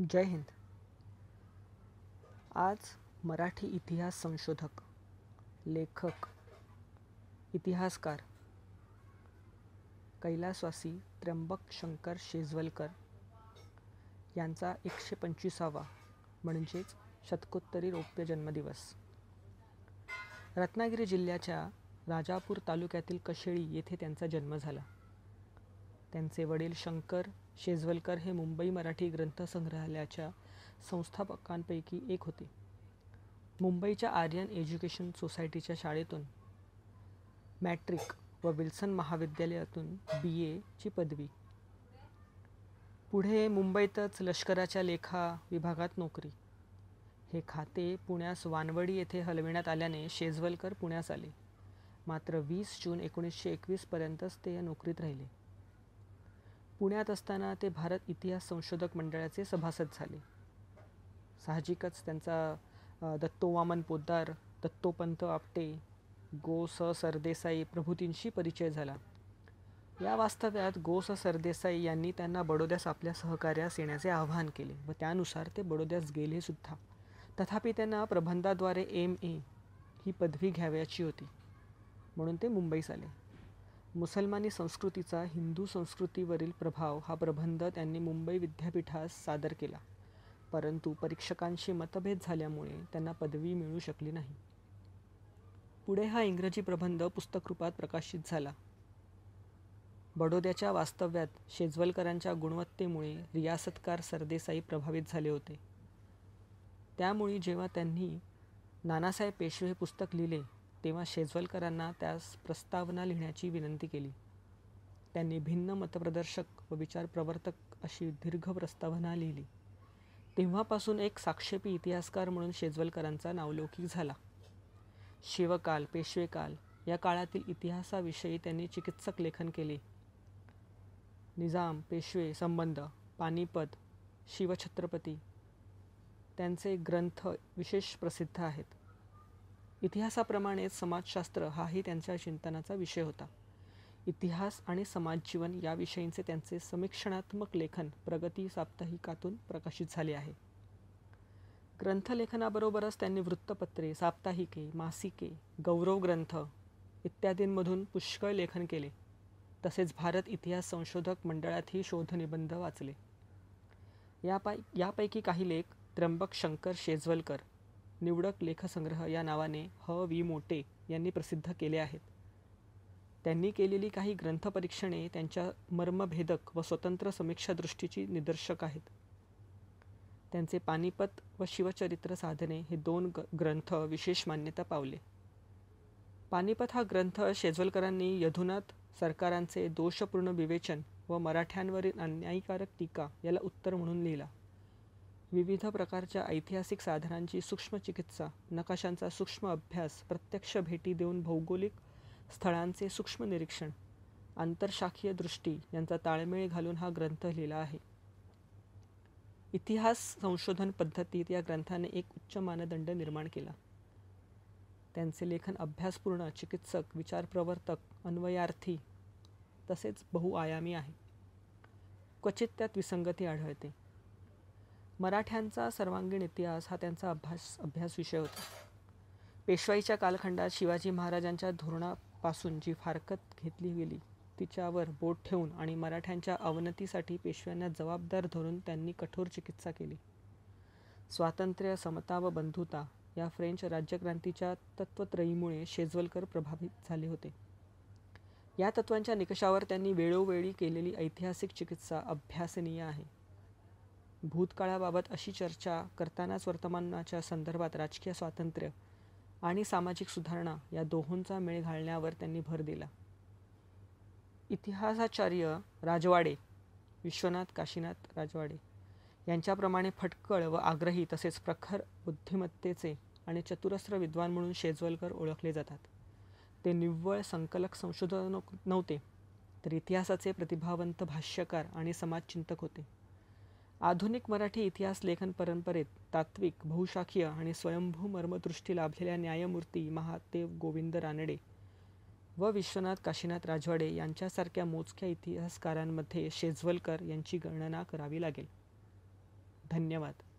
जय हिंद आज मराठी इतिहास संशोधक लेखक इतिहासकार कैलासवासी त्र्यंबक शंकर शेजवलकर यांचा एकशे पंचवीसावा म्हणजेच शतकोत्तरी रौप्य जन्मदिवस रत्नागिरी जिल्ह्याच्या राजापूर तालुक्यातील कशेळी येथे त्यांचा जन्म झाला त्यांचे वडील शंकर शेजवलकर हे मुंबई मराठी ग्रंथसंग्रहालयाच्या संस्थापकांपैकी एक होते मुंबईच्या आर्यन एज्युकेशन सोसायटीच्या शाळेतून मॅट्रिक व विल्सन महाविद्यालयातून बी एची पदवी पुढे मुंबईतच लष्कराच्या लेखा विभागात नोकरी हे खाते पुण्यास वानवडी येथे हलविण्यात आल्याने शेजवलकर पुण्यास आले मात्र वीस जून एकोणीसशे एकवीसपर्यंतच ते या नोकरीत राहिले पुण्यात असताना ते भारत इतिहास संशोधक मंडळाचे सभासद झाले साहजिकच त्यांचा दत्तोवामन वामन पोद्दार दत्तोपंत आपटे गो स सरदेसाई प्रभूतींशी परिचय झाला या वास्तव्यात गो स सरदेसाई यांनी त्यांना बडोद्यास आपल्या सहकार्यास येण्याचे आवाहन केले व त्यानुसार ते बडोद्यास गेले सुद्धा तथापि त्यांना प्रबंधाद्वारे एम ए ही पदवी घ्यावयाची होती म्हणून ते मुंबईस आले मुसलमानी संस्कृतीचा हिंदू संस्कृतीवरील प्रभाव हा प्रबंध त्यांनी मुंबई विद्यापीठास सादर केला परंतु परीक्षकांशी मतभेद झाल्यामुळे त्यांना पदवी मिळू शकली नाही पुढे हा इंग्रजी प्रबंध पुस्तकरूपात प्रकाशित झाला बडोद्याच्या वास्तव्यात शेजवलकरांच्या गुणवत्तेमुळे रियासतकार सरदेसाई प्रभावित झाले होते त्यामुळे जेव्हा त्यांनी नानासाहेब पेशवे हे पुस्तक लिहिले तेव्हा शेजवलकरांना त्यास प्रस्तावना लिहिण्याची विनंती केली त्यांनी भिन्न मतप्रदर्शक व विचार प्रवर्तक अशी दीर्घ प्रस्तावना लिहिली तेव्हापासून एक साक्षेपी इतिहासकार म्हणून शेजवलकरांचा नावलौकिक झाला शिवकाल पेशवेकाल या काळातील इतिहासाविषयी त्यांनी चिकित्सक लेखन केले निजाम पेशवे संबंध पानिपत शिवछत्रपती त्यांचे ग्रंथ विशेष प्रसिद्ध आहेत इतिहासाप्रमाणेच समाजशास्त्र हाही त्यांच्या चिंतनाचा विषय होता इतिहास आणि समाजजीवन या विषयींचे त्यांचे समीक्षणात्मक लेखन प्रगती साप्ताहिकातून प्रकाशित झाले आहे ग्रंथलेखनाबरोबरच त्यांनी वृत्तपत्रे साप्ताहिके मासिके गौरव ग्रंथ इत्यादींमधून पुष्कळ लेखन केले तसेच भारत इतिहास संशोधक मंडळातही शोधनिबंध वाचले यापै यापैकी काही लेख त्र्यंबक शंकर शेजवलकर निवडक लेखसंग्रह या नावाने ह वी मोटे यांनी प्रसिद्ध केले आहेत त्यांनी केलेली काही ग्रंथपरीक्षणे त्यांच्या मर्मभेदक व स्वतंत्र समीक्षा दृष्टीची निदर्शक आहेत त्यांचे पानिपत व शिवचरित्र साधने हे दोन ग्रंथ विशेष मान्यता पावले पानिपत हा ग्रंथ शेजवलकरांनी यधुनाथ सरकारांचे दोषपूर्ण विवेचन व मराठ्यांवरील अन्यायकारक टीका याला उत्तर म्हणून लिहिला विविध प्रकारच्या ऐतिहासिक साधनांची सूक्ष्म चिकित्सा नकाशांचा सूक्ष्म अभ्यास प्रत्यक्ष भेटी देऊन भौगोलिक स्थळांचे सूक्ष्म निरीक्षण आंतरशाखीय दृष्टी यांचा ताळमेळ घालून हा ग्रंथ लिहिला आहे इतिहास संशोधन पद्धतीत या ग्रंथाने एक उच्च मानदंड निर्माण केला त्यांचे लेखन अभ्यासपूर्ण चिकित्सक विचारप्रवर्तक अन्वयार्थी तसेच बहुआयामी आहे क्वचित त्यात विसंगती आढळते मराठ्यांचा सर्वांगीण इतिहास हा त्यांचा अभ्यास अभ्यास विषय होता पेशवाईच्या कालखंडात शिवाजी महाराजांच्या धोरणापासून जी फारकत घेतली गेली तिच्यावर बोट ठेवून आणि मराठ्यांच्या अवनतीसाठी पेशव्यांना जबाबदार धरून त्यांनी कठोर चिकित्सा केली स्वातंत्र्य समता व बंधुता या फ्रेंच राज्यक्रांतीच्या तत्वत्रयीमुळे शेजवलकर प्रभावित झाले होते या तत्वांच्या निकषावर त्यांनी वेळोवेळी केलेली ऐतिहासिक चिकित्सा अभ्यासनीय आहे भूतकाळाबाबत अशी चर्चा करतानाच वर्तमानाच्या संदर्भात राजकीय स्वातंत्र्य आणि सामाजिक सुधारणा या दोहोंचा मेळ घालण्यावर त्यांनी भर दिला इतिहासाचार्य राजवाडे विश्वनाथ काशीनाथ राजवाडे यांच्याप्रमाणे फटकळ व आग्रही तसेच प्रखर बुद्धिमत्तेचे आणि चतुरस्त्र विद्वान म्हणून शेजवलकर ओळखले जातात ते निव्वळ संकलक संशोधन नव्हते तर इतिहासाचे प्रतिभावंत भाष्यकार आणि समाजचिंतक होते आधुनिक मराठी इतिहास लेखन परंपरेत तात्विक बहुशाखीय आणि स्वयंभू मर्मदृष्टी लाभलेल्या न्यायमूर्ती महादेव गोविंद रानडे व विश्वनाथ काशीनाथ राजवाडे यांच्यासारख्या मोजक्या इतिहासकारांमध्ये शेजवलकर यांची गणना करावी लागेल धन्यवाद